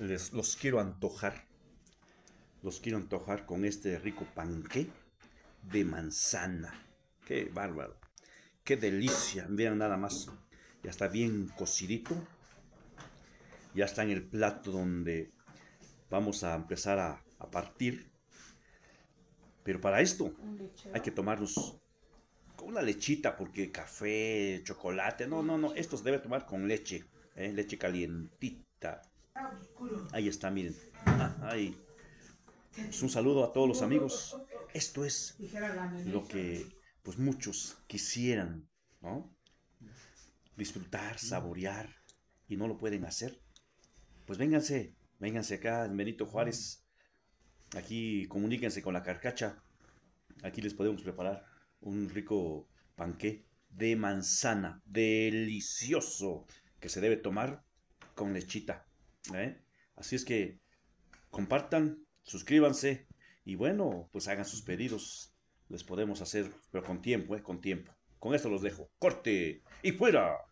les, los quiero antojar. Los quiero antojar con este rico panque de manzana. Qué bárbaro. Qué delicia. Vean nada más. Ya está bien cocidito. Ya está en el plato donde vamos a empezar a, partir. Pero para esto hay que tomarnos con una lechita, porque café, chocolate, no, no, no, esto se debe tomar con leche, ¿eh? leche calientita. Ahí está, miren. Ah, pues un saludo a todos los amigos. Esto es lo que pues muchos quisieran, Disfrutar, saborear y no lo pueden hacer. Pues vénganse, vénganse acá en Benito Juárez. Aquí comuníquense con la carcacha. Aquí les podemos preparar un rico panqué de manzana, delicioso, que se debe tomar con lechita. ¿eh? Así es que compartan, suscríbanse y bueno, pues hagan sus pedidos. Les podemos hacer, pero con tiempo, ¿eh? Con tiempo. Con esto los dejo. Corte y fuera.